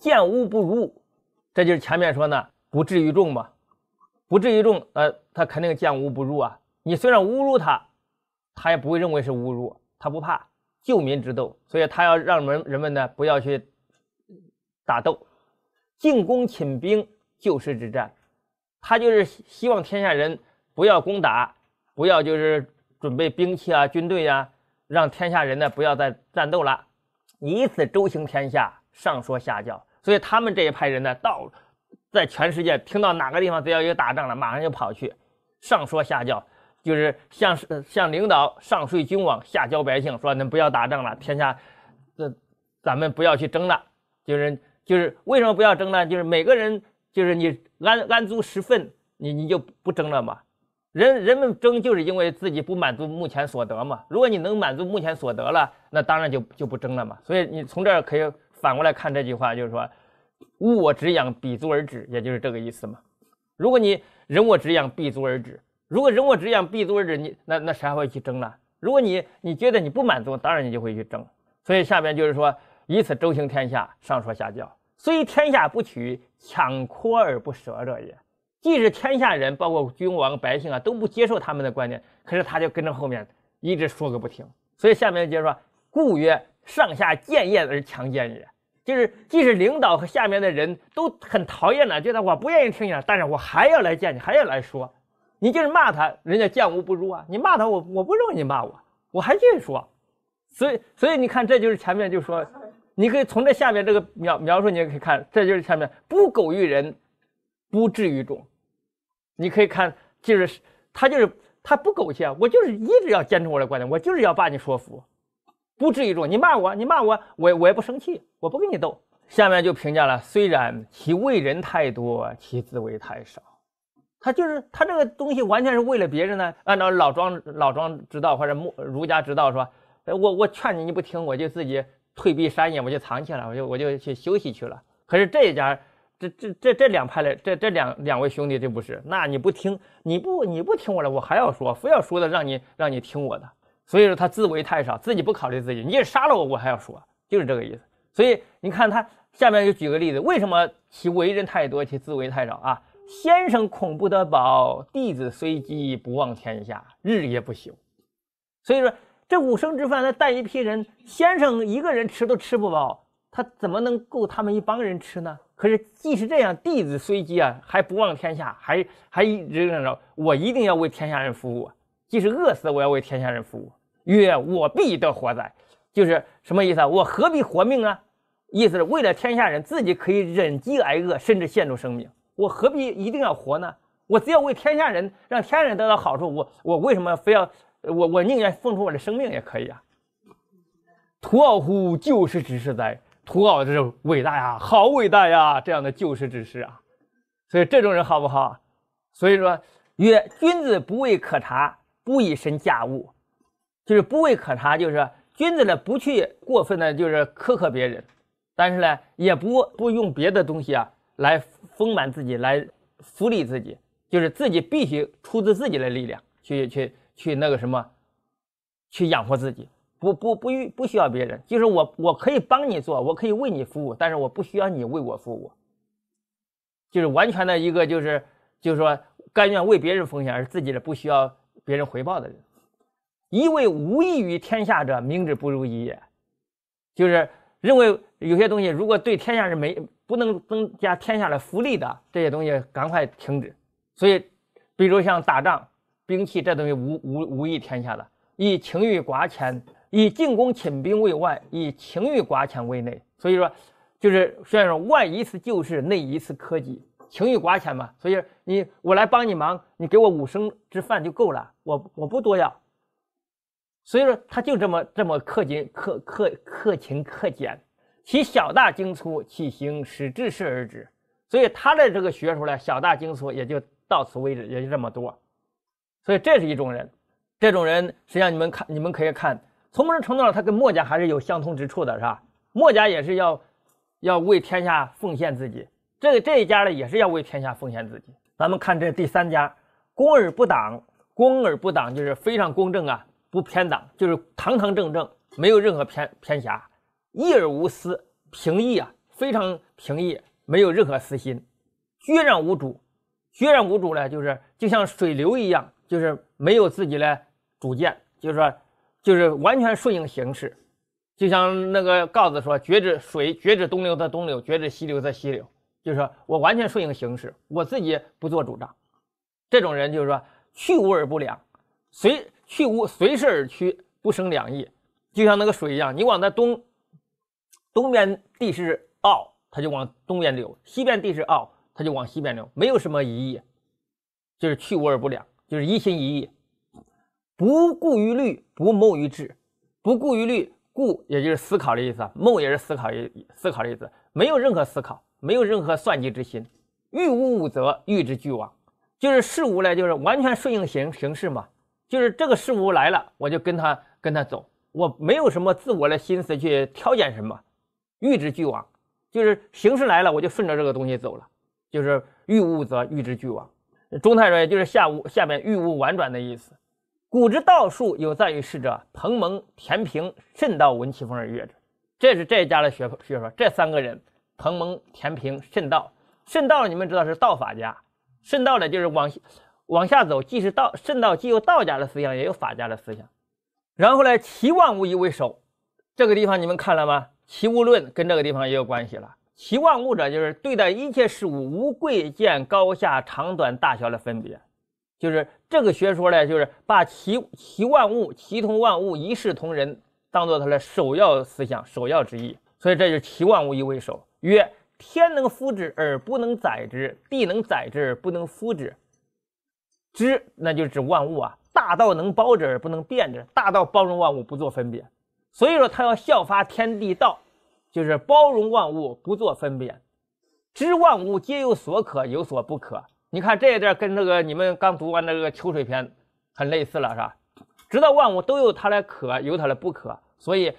见污不如，这就是前面说呢，不至于众嘛，不至于众，呃，他肯定见污不如啊。你虽然侮辱他，他也不会认为是侮辱，他不怕救民之斗，所以他要让人人们呢不要去打斗，进攻请兵救世之战，他就是希望天下人不要攻打，不要就是准备兵器啊、军队呀，让天下人呢不要再战斗了，以此周行天下，上说下教。所以他们这一派人呢，到在全世界听到哪个地方只要有打仗了，马上就跑去上说下教，就是向是向领导上税君王，下教百姓，说们不要打仗了，天下这咱们不要去争了。就是就是为什么不要争呢？就是每个人就是你安安足食份，你你就不争了嘛。人人们争就是因为自己不满足目前所得嘛。如果你能满足目前所得了，那当然就就不争了嘛。所以你从这儿可以。反过来看这句话，就是说，物我只养，彼足而止，也就是这个意思嘛。如果你人我只养，彼足而止；如果人我只养，彼足而止，你那那谁还会去争呢？如果你你觉得你不满足，当然你就会去争。所以下面就是说，以此周行天下，上说下教，虽天下不取，强括而不舍者也。即使天下人，包括君王、百姓啊，都不接受他们的观点，可是他就跟着后面一直说个不停。所以下面就是说，故曰。上下见厌而强奸也，就是即使领导和下面的人都很讨厌了，觉得我不愿意听你，但是我还要来见你，还要来说，你就是骂他，人家见无不入啊。你骂他，我我不认为你骂我，我还继续说。所以，所以你看，这就是前面就说，你可以从这下面这个描描述，你也可以看，这就是前面不苟于人，不至于众。你可以看，就是他就是他不苟且，我就是一直要坚持我的观点，我就是要把你说服。不至于，说你骂我，你骂我，我我也不生气，我不跟你斗。下面就评价了，虽然其为人太多，其自为太少。他就是他这个东西完全是为了别人呢。按照老庄老庄之道或者儒家之道说，我我劝你你不听，我就自己退避山野，我就藏起来，我就我就去休息去了。可是这一家这这这这两派的这这两两位兄弟就不是，那你不听，你不你不听我的，我还要说，非要说的让你让你听我的。所以说他自为太少，自己不考虑自己。你也杀了我，我还要说，就是这个意思。所以你看他下面就举个例子，为什么其为人太多，其自为太少啊？先生恐不得饱，弟子虽饥不忘天下，日夜不休。所以说这五升之饭，他带一批人，先生一个人吃都吃不饱，他怎么能够他们一帮人吃呢？可是即使这样，弟子虽饥啊，还不忘天下，还还一直想着我一定要为天下人服务，即使饿死，我要为天下人服务。曰：我必得活哉。”就是什么意思啊？我何必活命啊？意思是，为了天下人，自己可以忍饥挨饿，甚至献出生命。我何必一定要活呢？我只要为天下人，让天下人得到好处。我我为什么非要我我宁愿奉出我的生命也可以啊？屠傲乎，救世之士哉！屠傲这是伟大呀，好伟大呀！这样的救世之士啊，所以这种人好不好？所以说，曰：君子不为可察，不以身驾物。就是不为可察，就是君子呢，不去过分的，就是苛刻别人，但是呢，也不不用别的东西啊来丰满自己，来福利自己，就是自己必须出自自己的力量去去去那个什么，去养活自己，不不不欲不需要别人，就是我我可以帮你做，我可以为你服务，但是我不需要你为我服务，就是完全的一个就是就是说甘愿为别人奉献而自己的不需要别人回报的人。一为无益于天下者，明之不如已也。就是认为有些东西，如果对天下是没不能增加天下的福利的，这些东西赶快停止。所以，比如像打仗、兵器这东西无无无益天下的。以情欲寡钱，以进攻寝兵为外，以情欲寡钱为内。所以说，就是虽然说外一次就是内一次科技，情欲寡钱嘛。所以你我来帮你忙，你给我五升之饭就够了，我我不多要。所以说，他就这么这么克勤克克克勤克俭，其小大精粗，其行使至是而止。所以他的这个学出来小大精粗也就到此为止，也就这么多。所以这是一种人，这种人实际上你们看，你们可以看，从某种程度上，他跟墨家还是有相通之处的，是吧？墨家也是要要为天下奉献自己，这个这一家呢也是要为天下奉献自己。咱们看这第三家，公而不党，公而不党就是非常公正啊。不偏党，就是堂堂正正，没有任何偏偏狭，义而无私，平易啊，非常平易，没有任何私心，决然无主，决然无主呢，就是就像水流一样，就是没有自己的主见，就是说，就是完全顺应形势，就像那个告子说，决止水，决止东流则东流，决止西流则西流，就是说我完全顺应形势，我自己不做主张，这种人就是说，去无而不良，随。去无随势而趋，不生两意，就像那个水一样，你往那东，东边地势凹，它就往东边流；西边地势凹，它就往西边流。没有什么疑义，就是去无而不两，就是一心一意，不顾于虑，不谋于智，不顾于虑，顾也就是思考的意思，谋也是思考思思考的意思，没有任何思考，没有任何算计之心。欲物无则，欲之俱往，就是事无呢，就是完全顺应形形势嘛。就是这个事物来了，我就跟他跟他走，我没有什么自我的心思去挑拣什么，欲之俱往，就是形势来了，我就顺着这个东西走了，就是欲物则欲之俱往。中泰说，就是下物下面欲物婉转的意思。古之道术有在于是者，彭蒙、田平、慎道闻其风而悦之。这是这一家的学学说，这三个人：彭蒙、田平、慎道。慎道你们知道是道法家，慎道呢就是往。往下走，既是道，圣道既有道家的思想，也有法家的思想。然后呢，齐万物以为首，这个地方你们看了吗？齐物论跟这个地方也有关系了。齐万物者，就是对待一切事物无贵贱、高下、长短、大小的分别，就是这个学说呢，就是把齐齐万物、齐同万物一视同仁，当做它的首要思想、首要之意。所以这就是齐万物以为首，曰：天能覆之而不能载之，地能载之而不能覆之。知，那就指万物啊。大道能包之而不能变之，大道包容万物，不做分别。所以说，他要效法天地道，就是包容万物，不做分别。知万物皆有所可，有所不可。你看这一段跟那个你们刚读完那个秋水篇很类似了，是吧？知道万物都有它的可，有它的不可。所以，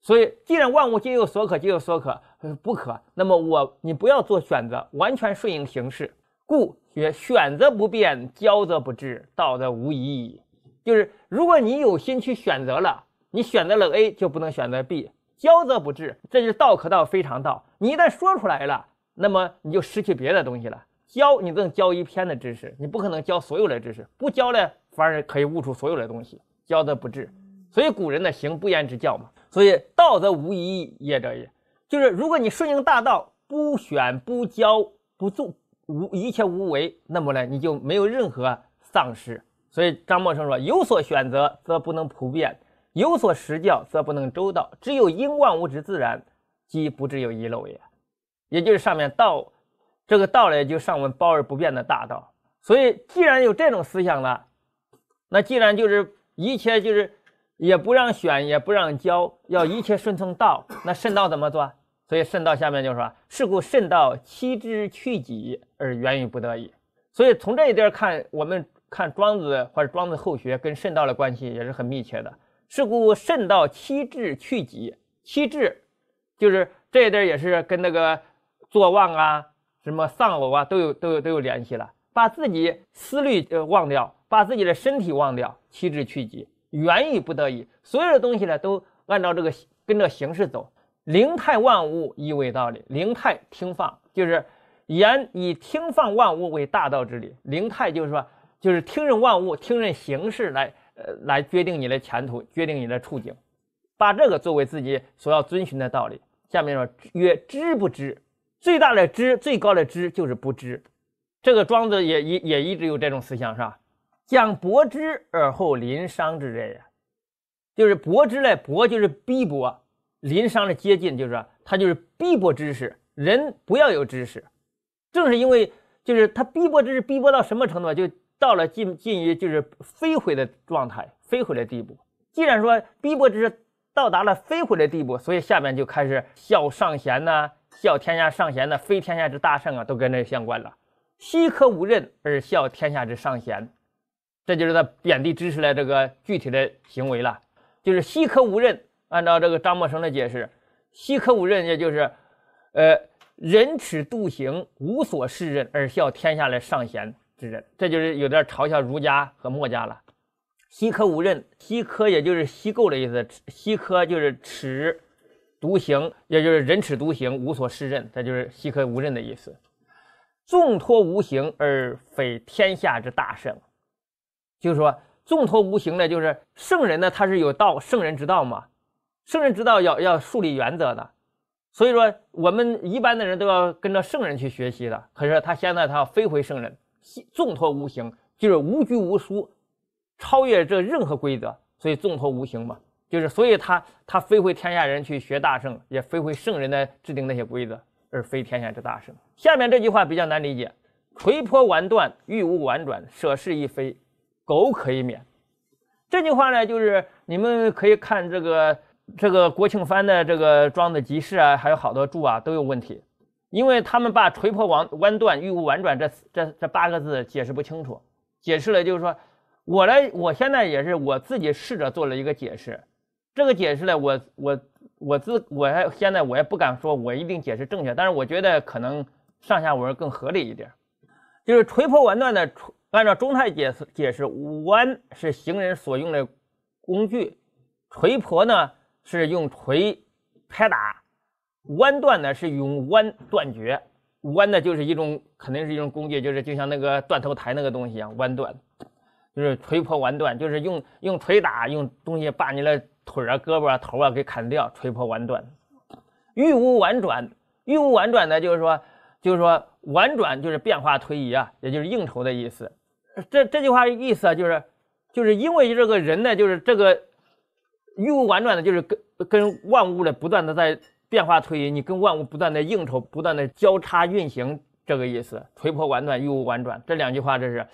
所以既然万物皆有所可，皆有所可不可，那么我你不要做选择，完全顺应形势。故学选择不变，教则不至，道则无疑矣。就是如果你有心去选择了，你选择了 A 就不能选择 B。教则不至，这是道可道非常道。你一旦说出来了，那么你就失去别的东西了。教，你更能教一篇的知识，你不可能教所有的知识。不教呢，反而可以悟出所有的东西。教则不至，所以古人的行不言之教嘛。所以道则无疑也者，也就是如果你顺应大道，不选不教不做。无一切无为，那么呢，你就没有任何丧失。所以张默生说：“有所选择，则不能普遍；有所施教，则不能周到。只有因万物之自然，即不只有遗漏也。”也就是上面道，这个道呢，就上文包而不变的大道。所以既然有这种思想了，那既然就是一切就是也不让选，也不让教，要一切顺从道，那顺道怎么做？所以，肾道下面就说：是故肾道七之去己而源于不得已。所以，从这一点看，我们看庄子或者庄子后学跟肾道的关系也是很密切的。是故肾道七之去己，七之就是这一点也是跟那个坐忘啊、什么丧偶啊都有都有都有联系了。把自己思虑呃忘掉，把自己的身体忘掉，七之去己，源于不得已，所有的东西呢都按照这个跟着形势走。灵泰万物亦为道理，灵泰听放就是言以听放万物为大道之理。灵泰就是说，就是听任万物，听任形势来呃来决定你的前途，决定你的处境，把这个作为自己所要遵循的道理。下面说曰知不知，最大的知，最高的知就是不知。这个庄子也一也一直有这种思想是吧？讲博之而后临伤之类呀，就是博之呢，博就是逼博。临伤的接近，就是说，他就是逼迫知识，人不要有知识。正是因为，就是他逼迫知识，逼迫到什么程度？就到了近近于就是飞毁的状态，飞毁的地步。既然说逼迫知识到达了飞毁的地步，所以下面就开始笑上贤呢，笑天下上贤呢，非天下之大圣啊，都跟这相关了。奚可无任而笑天下之上贤？这就是他贬低知识的这个具体的行为了，就是奚可无任。按照这个张默生的解释，“西科无任”也就是，呃，仁耻度行，无所适任而笑天下来上贤之人，这就是有点嘲笑儒家和墨家了。“西科无任”，“西科也就是“西构”的意思，“西科就是耻独行，也就是仁耻独行，无所适任，这就是“西科无任”的意思。纵托无形而非天下之大圣，就是说纵托无形呢，就是圣人呢，他是有道圣人之道嘛。圣人之道要要树立原则的，所以说我们一般的人都要跟着圣人去学习的。可是他现在他要飞回圣人，纵脱无形，就是无拘无束，超越这任何规则，所以纵脱无形嘛，就是所以他他飞回天下人去学大圣，也飞回圣人的制定那些规则，而非天下之大圣。下面这句话比较难理解：垂坡完断，欲无婉转，舍是一非，苟可以免。这句话呢，就是你们可以看这个。这个国庆翻的这个庄子集市啊，还有好多注啊，都有问题，因为他们把“锤破王弯断，玉无婉转”这这这八个字解释不清楚。解释了就是说，我来，我现在也是我自己试着做了一个解释。这个解释呢，我我我自我还现在我也不敢说我一定解释正确，但是我觉得可能上下文更合理一点。就是“锤破弯断”的“按照中泰解释解释，“弯”是行人所用的工具，“锤破”呢。是用锤拍打，弯断呢是用弯断绝，弯呢就是一种肯定是一种工具，就是就像那个断头台那个东西一样，弯断就是锤破弯断，就是用用锤打用东西把你的腿啊、胳膊啊、头啊给砍掉，锤破弯断。欲无婉转，欲无婉转呢，就是说就是说婉转就是变化推移啊，也就是应酬的意思。这这句话意思啊，就是就是因为这个人呢，就是这个。欲无完转的就是跟跟万物的不断的在变化推移，你跟万物不断的应酬，不断的交叉运行，这个意思。锤破婉转，欲无婉转，这两句话这是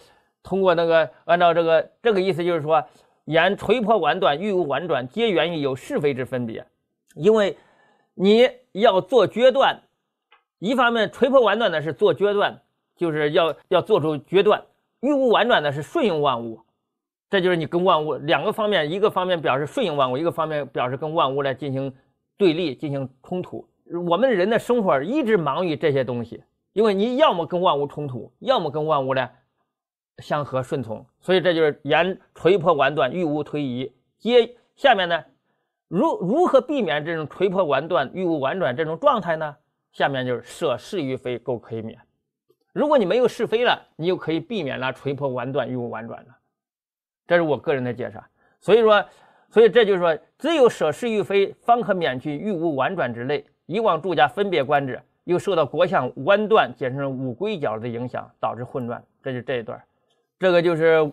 通过那个按照这个这个意思就是说，言锤破婉转，欲无婉转，皆源于有是非之分别。因为你要做决断，一方面锤破婉转呢是做决断，就是要要做出决断；欲无婉转呢是顺应万物。这就是你跟万物两个方面，一个方面表示顺应万物，一个方面表示跟万物来进行对立、进行冲突。我们人的生活一直忙于这些东西，因为你要么跟万物冲突，要么跟万物呢相合顺从。所以这就是言锤破完断欲无推移。接下面呢，如如何避免这种锤破完断欲无婉转这种状态呢？下面就是舍是与非，够可以免。如果你没有是非了，你就可以避免了锤破完断欲无婉转了。这是我个人的解释。所以说，所以这就是说，只有舍是欲非，方可免去欲无婉转之累。以往住家分别观之，又受到国相弯断简称五龟角的影响，导致混乱。这就这一段，这个就是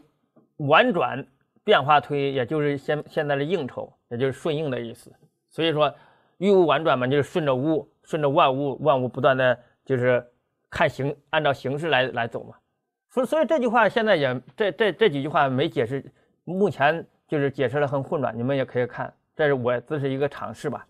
婉转变化推，也就是现现在的应酬，也就是顺应的意思。所以说，欲无婉转嘛，就是顺着物，顺着万物，万物不断的就是看形，按照形势来来走嘛。所以，所以这句话现在也这这这几句话没解释，目前就是解释的很混乱。你们也可以看，这是我这是一个尝试吧。